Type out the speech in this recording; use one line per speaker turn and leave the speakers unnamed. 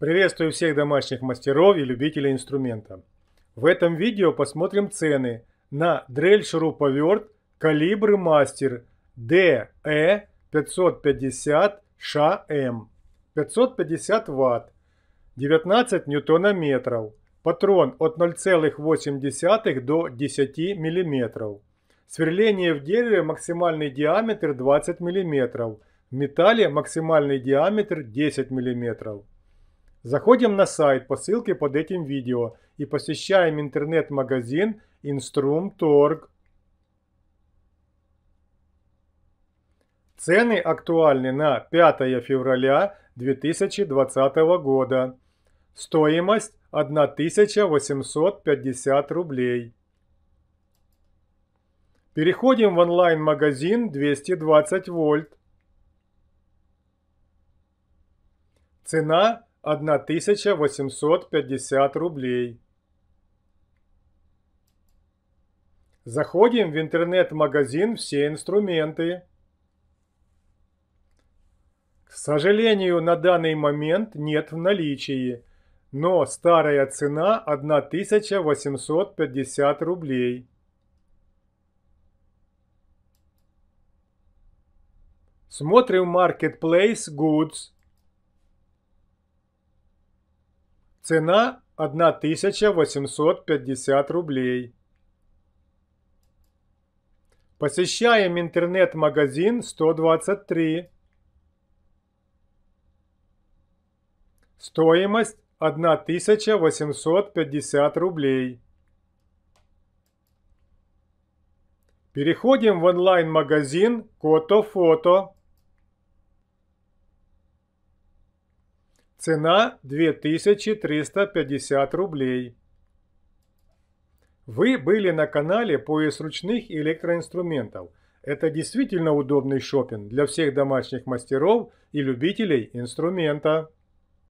Приветствую всех домашних мастеров и любителей инструмента. В этом видео посмотрим цены на дрель шуруповерт калибры мастер DE 550 ШМ 550 Вт 19 ньютонометров Патрон от 0,8 до 10 мм. Сверление в дереве максимальный диаметр 20 мм. В металле максимальный диаметр 10 мм. Заходим на сайт по ссылке под этим видео и посещаем интернет-магазин Instrum.org. Цены актуальны на 5 февраля 2020 года. Стоимость 1850 рублей. Переходим в онлайн-магазин 220 вольт. Цена 1850 рублей. Заходим в интернет-магазин «Все инструменты». К сожалению, на данный момент нет в наличии, но старая цена 1850 рублей. Смотрим Marketplace Goods. Цена 1850 рублей. Посещаем интернет-магазин 123. Стоимость 1850 рублей. Переходим в онлайн-магазин Кото Фото. Цена 2350 рублей. Вы были на канале «Пояс ручных электроинструментов». Это действительно удобный шопинг для всех домашних мастеров и любителей инструмента.